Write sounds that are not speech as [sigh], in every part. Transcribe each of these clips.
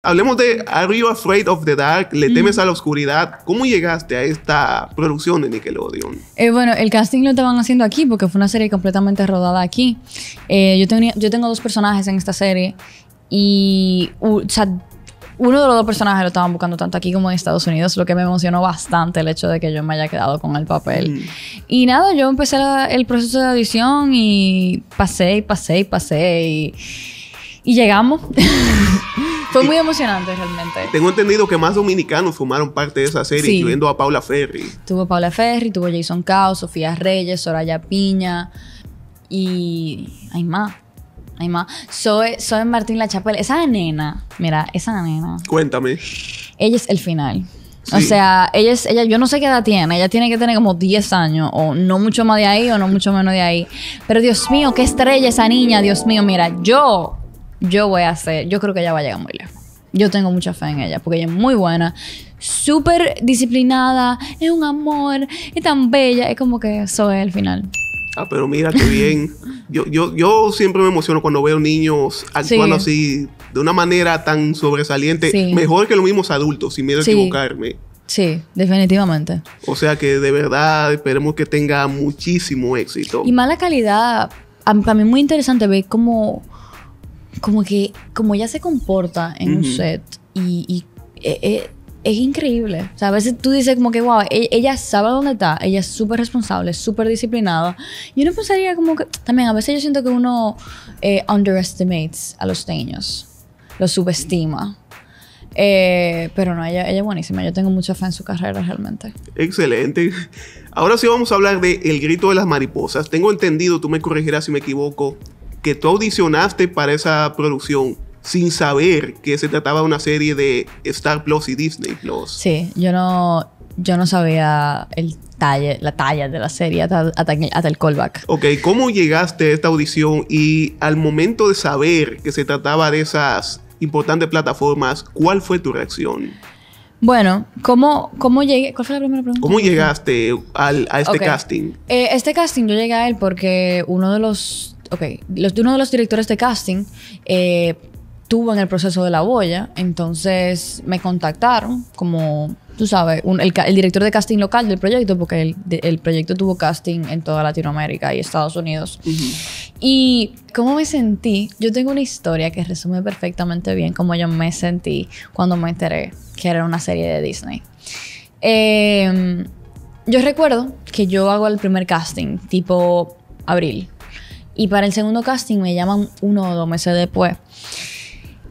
Hablemos de Are You Afraid of the Dark? ¿Le temes a la oscuridad? ¿Cómo llegaste a esta producción de Nickelodeon? Eh, bueno, el casting lo estaban haciendo aquí porque fue una serie completamente rodada aquí. Eh, yo, tenía, yo tengo dos personajes en esta serie y o sea, uno de los dos personajes lo estaban buscando tanto aquí como en Estados Unidos, lo que me emocionó bastante el hecho de que yo me haya quedado con el papel. Y nada, yo empecé el proceso de audición y pasé y pasé y pasé y, y llegamos. [laughs] Fue muy emocionante realmente. Tengo entendido que más dominicanos formaron parte de esa serie, incluyendo a Paula Ferry. Tuvo Paula Ferry, tuvo Jason Cao, Sofía Reyes, Soraya Piña y hay más. Hay más. Soy, soy Martín La Chapelle. Esa nena, mira, esa nena. Cuéntame. Ella es el final. O sea, ella es, ella, yo no sé qué edad tiene, ella tiene que tener como 10 años, o no mucho más de ahí, o no mucho menos de ahí. Pero Dios mío, qué estrella esa niña, Dios mío, mira, yo yo voy a hacer, yo creo que ella va a llegar muy lejos. Yo tengo mucha fe en ella, porque ella es muy buena, súper disciplinada, es un amor, es tan bella, es como que eso es el final. Ah, pero mira qué bien. [laughs] Yo, yo, yo siempre me emociono cuando veo niños actuando así, de una manera tan sobresaliente, mejor que los mismos adultos, sin miedo a equivocarme. Sí, definitivamente. O sea que de verdad esperemos que tenga muchísimo éxito. Y mala calidad, para mí es muy interesante ver cómo como que, como ella se comporta en un set y, eh, eh, es increíble. O sea, a veces tú dices como que, wow, e-, ella, sabe dónde está, ella es súper responsable, súper disciplinada. Y uno pensaría como que, también a veces yo siento que uno eh, underestimates a los teños, los subestima. Eh, pero no, ella, ella, es buenísima. Yo tengo mucha fe en su carrera realmente. Excelente. Ahora sí vamos a hablar de El Grito de las Mariposas. Tengo entendido, tú me corregirás si me equivoco, que tú audicionaste para esa producción sin saber que se trataba de una serie de Star Plus y Disney Plus. Sí, yo no, yo no sabía el talle, la talla de la serie hasta, el callback. Ok, ¿cómo llegaste a esta audición y al momento de saber que se trataba de esas importantes plataformas, cuál fue tu reacción? Bueno, ¿cómo, cómo llegué? ¿Cuál fue la primera pregunta? ¿Cómo llegaste al, a este casting? Eh, este casting yo llegué a él porque uno de los ok, uno de los directores de casting eh, tuvo en el proceso de la boya, entonces me contactaron como, tú sabes, el, director de casting local del proyecto, porque el, proyecto tuvo casting en toda Latinoamérica y Estados Unidos. Y cómo me sentí, yo tengo una historia que resume perfectamente bien cómo yo me sentí cuando me enteré que era una serie de Disney. Em, yo recuerdo que yo hago el primer casting, tipo abril, y para el segundo casting me llaman uno o dos meses después.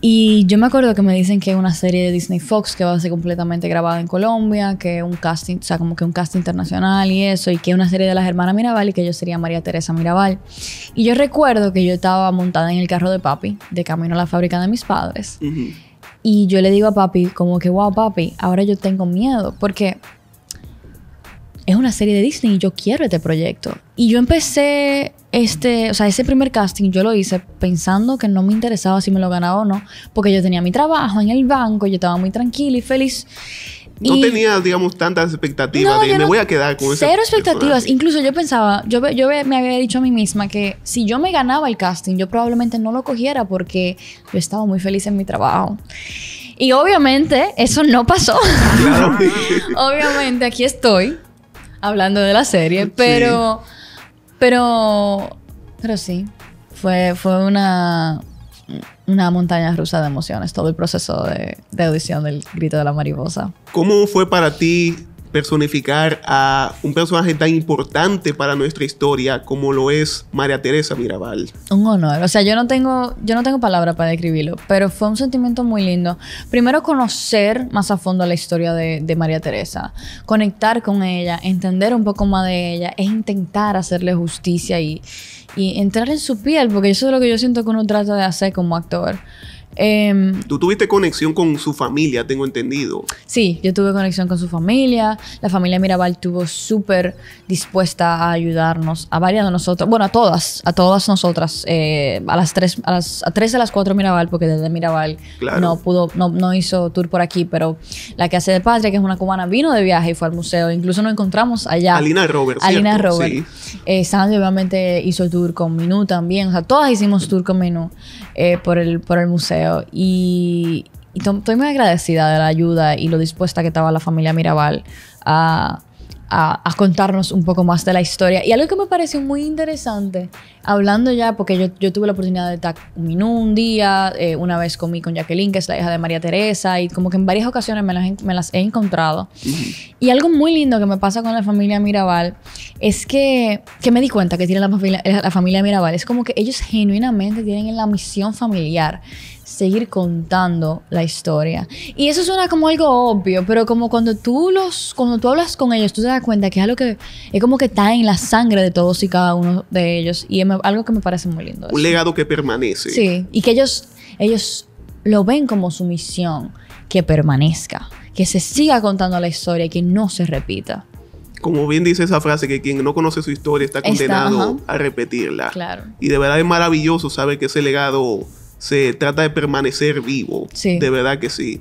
Y yo me acuerdo que me dicen que es una serie de Disney Fox que va a ser completamente grabada en Colombia, que es un casting, o sea, como que un casting internacional y eso, y que es una serie de las hermanas Mirabal y que yo sería María Teresa Mirabal. Y yo recuerdo que yo estaba montada en el carro de papi, de camino a la fábrica de mis padres. Y yo le digo a papi, como que, wow, papi, ahora yo tengo miedo, porque es una serie de Disney y yo quiero este proyecto. Y yo empecé este, o sea, ese primer casting yo lo hice pensando que no me interesaba si me lo ganaba o no, porque yo tenía mi trabajo en el banco, yo estaba muy tranquila y feliz. No tenía, digamos, tantas expectativas no, de me voy a quedar con eso. Cero expectativas. Incluso yo pensaba, yo, yo me había dicho a mí misma que si yo me ganaba el casting, yo probablemente no lo cogiera porque yo estaba muy feliz en mi trabajo. Y obviamente eso no pasó. [laughs] obviamente aquí estoy hablando de la serie, pero, pero, pero sí, fue, fue una, una montaña rusa de emociones, todo el proceso de, de audición del grito de la mariposa. ¿Cómo fue para ti personificar a un personaje tan importante para nuestra historia como lo es María Teresa Mirabal. Un honor, o sea, yo no tengo yo no tengo palabra para describirlo, pero fue un sentimiento muy lindo. Primero conocer más a fondo la historia de, María Teresa, conectar con ella, entender un poco más de ella es intentar hacerle justicia y, y entrar en su piel, porque eso es lo que yo siento que uno trata de hacer como actor. Em, Tú tuviste conexión con su familia, tengo entendido. Sí, yo tuve conexión con su familia. La familia Mirabal estuvo súper dispuesta a ayudarnos, a varias de nosotras, bueno, a todas, a todas nosotras, eh, a las tres, a las tres de las cuatro Mirabal, porque desde Mirabal no pudo, no, no, hizo tour por aquí, pero la que hace de patria, que es una cubana, vino de viaje y fue al museo. Incluso nos encontramos allá. Alina Robert Alina Roberts. Sí. Eh, Sandy obviamente hizo tour con Minú también. O sea, todas hicimos tour con Minú eh, por, el, por el museo y, estoy muy agradecida de la ayuda y lo dispuesta que estaba la familia Mirabal a, contarnos un poco más de la historia. Y algo que me pareció muy interesante, hablando ya, porque yo, tuve la oportunidad de estar un día, eh, una vez comí con Jacqueline, que es la hija de María Teresa, y como que en varias ocasiones me las, he encontrado. Y algo muy lindo que me pasa con la familia Mirabal es que, que me di cuenta que tiene la familia, eh, la familia Mirabal, es como que ellos genuinamente tienen la misión familiar seguir contando la historia. Y eso suena como algo obvio, pero como cuando tú los cuando tú hablas con ellos, tú te das cuenta que es algo que es como que está en la sangre de todos y cada uno de ellos y es algo que me parece muy lindo. Un legado que permanece. Sí, y que ellos ellos lo ven como su misión que permanezca, que se siga contando la historia y que no se repita. Como bien dice esa frase, que quien no conoce su historia está condenado a repetirla. Claro. Y de verdad es maravilloso saber que ese legado se trata de permanecer vivo. De verdad que sí.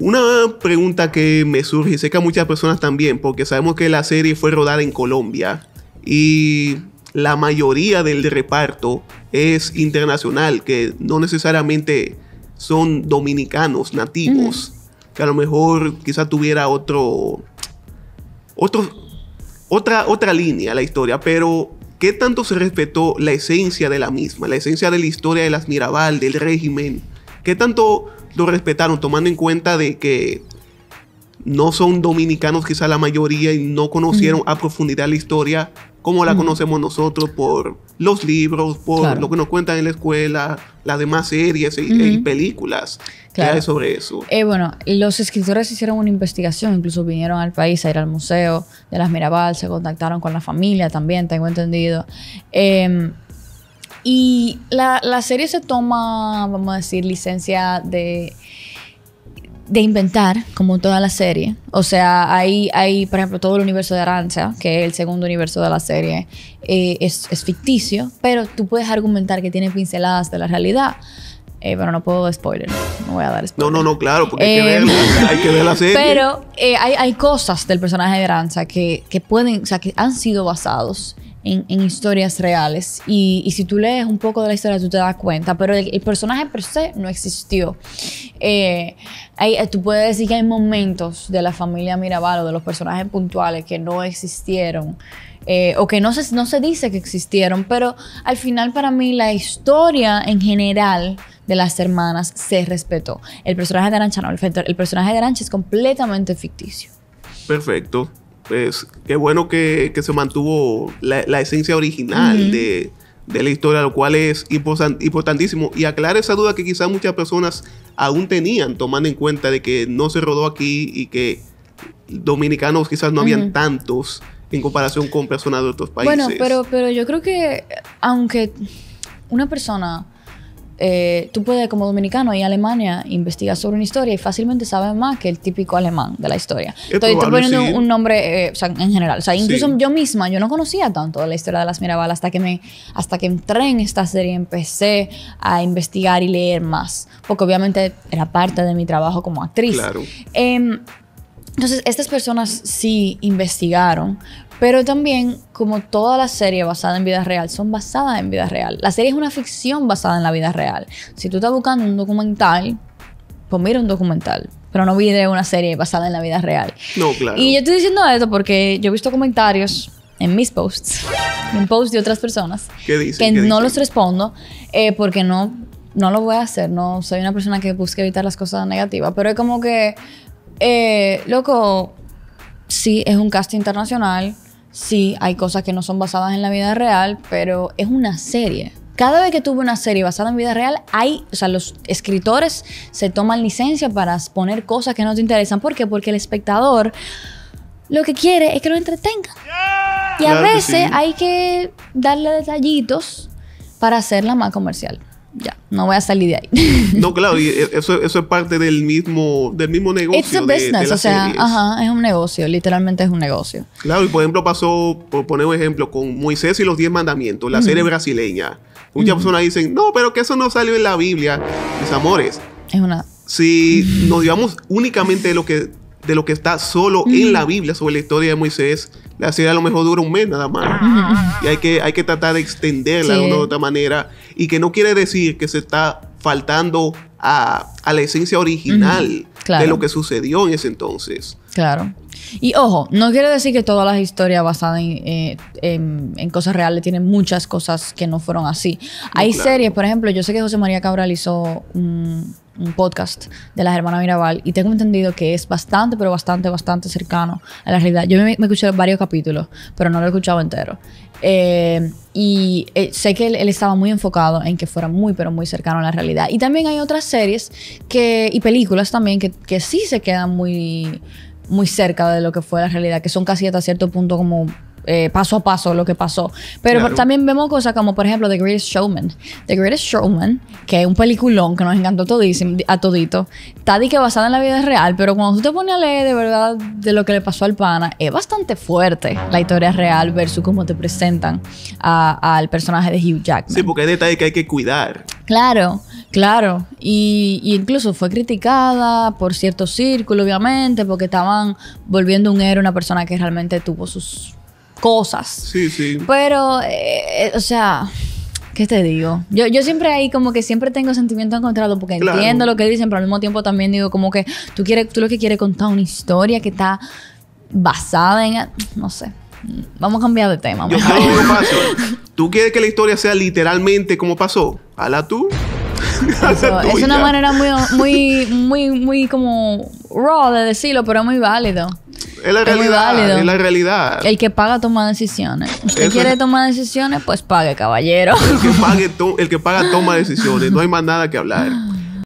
Una pregunta que me surge, y sé que a muchas personas también, porque sabemos que la serie fue rodada en Colombia y la mayoría del reparto es internacional, que no necesariamente son dominicanos nativos, que a lo mejor quizá tuviera otro, otro, otra, otra línea la historia, pero ¿qué tanto se respetó la esencia de la misma, la esencia de la historia de las Mirabal, del régimen? ¿Qué tanto lo respetaron tomando en cuenta de que no son dominicanos quizá la mayoría y no conocieron a profundidad la historia Cómo la conocemos nosotros por los libros, por lo que nos cuentan en la escuela, las demás series y, películas claro. ¿Qué hay sobre eso. Eh, bueno, los escritores hicieron una investigación, incluso vinieron al país a ir al museo de las Mirabal, se contactaron con la familia también, tengo entendido. Em, y la serie se toma, vamos a decir, licencia de de inventar, como toda la serie. O sea, hay, hay por ejemplo, todo el universo de Aranza, que es el segundo universo de la serie, eh, es, ficticio, pero tú puedes argumentar que tiene pinceladas de la realidad. Pero eh, bueno, no puedo dar spoiler. No voy a dar spoiler. No, no, no, claro, porque hay, que eh, ver. hay ver la serie. Pero eh, hay, cosas del personaje de Aranza que, pueden, o sea, que han sido basados en, historias reales. Y, si tú lees un poco de la historia, tú te das cuenta. Pero el, personaje per se no existió. tú puedes decir que hay momentos de la familia Mirabal o de los personajes puntuales que no existieron. o que no se, no se dice que existieron, pero al final para mí la historia en general de las hermanas se respetó. El personaje de Arancha no, el, personaje de Arancha es completamente ficticio. Perfecto. Pues qué bueno que, se mantuvo la, esencia original de, la historia, lo cual es importantísimo. Y aclara esa duda que quizás muchas personas aún tenían, tomando en cuenta de que no se rodó aquí y que dominicanos quizás no habían tantos en comparación con personas de otros países. Bueno, pero, pero yo creo que aunque una persona eh, tú puedes como dominicano y Alemania, investigar sobre una historia y fácilmente sabes más que el típico alemán de la historia. estoy poniendo un nombre eh, o sea, en general. O sea, incluso yo misma, yo no conocía tanto la historia de las Mirabal hasta que, me, hasta que entré en esta serie, empecé a investigar y leer más, porque obviamente era parte de mi trabajo como actriz. Em, entonces, estas personas sí investigaron, pero también, como toda la serie basada en vida real, son basadas en vida real. La serie es una ficción basada en la vida real. Si tú estás buscando un documental, pues mira un documental. Pero no mire una serie basada en la vida real. No, claro. Y yo estoy diciendo esto porque yo he visto comentarios en mis posts, en posts de otras personas, que no los respondo eh, porque no, no lo voy a hacer. No soy una persona que busca evitar las cosas negativas. Pero es como que, eh, loco, sí, es un cast internacional Sí, hay cosas que no son basadas en la vida real, pero es una serie. Cada vez que tuve una serie basada en vida real, hay, o sea, los escritores se toman licencia para poner cosas que no te interesan. ¿Por qué? Porque el espectador lo que quiere es que lo entretenga. Y a veces hay que darle detallitos para hacerla más comercial ya, no voy a salir de ahí. [laughs] no, claro, y [laughs] eso, es parte del mismo, del mismo negocio. It's a business, o sea, ajá, es un negocio, literalmente es un negocio. Claro, y por ejemplo pasó, por poner un ejemplo, con Moisés y los Diez Mandamientos, la serie brasileña. Muchas personas dicen, no, pero que eso no salió en la Biblia. Mis amores. Es una... Si nos llevamos únicamente lo que de lo que está solo en la Biblia sobre la historia de Moisés. La serie a lo mejor dura un mes nada más. Y hay que, hay que tratar de extenderla de una u otra manera. Y que no quiere decir que se está faltando a, la esencia original de lo que sucedió en ese entonces. Claro. Y ojo, no quiere decir que todas las historias basadas eh, en, cosas reales tienen muchas cosas que no fueron así. Hay series, por ejemplo, yo sé que José María Cabral hizo un, un podcast de las hermanas Mirabal y tengo entendido que es bastante, pero bastante, bastante cercano a la realidad. Yo me, he escuché varios capítulos, pero no lo he escuchado entero. Eh, y eh, sé que él, estaba muy enfocado en que fuera muy, pero muy cercano a la realidad. Y también hay otras series que, y películas también que, que sí se quedan muy, muy cerca de lo que fue la realidad, que son casi hasta cierto punto como eh, paso a paso lo que pasó. Pero también vemos cosas como, por ejemplo, The Greatest Showman. The Greatest Showman, que es un peliculón que nos encantó a todito, está que basada en la vida real, pero cuando tú te pones a leer de verdad de lo que le pasó al pana, es bastante fuerte la historia real versus cómo te presentan al personaje de Hugh Jackman. Sí, porque hay detalles que hay que cuidar. Claro, claro. Y, y, incluso fue criticada por cierto círculo, obviamente, porque estaban volviendo un héroe una persona que realmente tuvo sus cosas. Sí, sí. Pero, eh, o sea, ¿qué te digo? Yo, yo siempre ahí como que siempre tengo sentimiento encontrado, porque entiendo lo que dicen, pero al mismo tiempo también digo como que tú, quieres, tú lo que quieres contar una historia que está basada en... No sé. Vamos a cambiar de tema. Yo paso. ¿Tú quieres que la historia sea literalmente como pasó? Hala tú. es una manera muy, muy, muy, muy como raw de decirlo, pero muy válido es la realidad. Es la realidad. El que paga toma decisiones. Usted quiere tomar decisiones, pues pague, caballero. que, [laughs] pague el que paga toma decisiones. No hay más nada que hablar.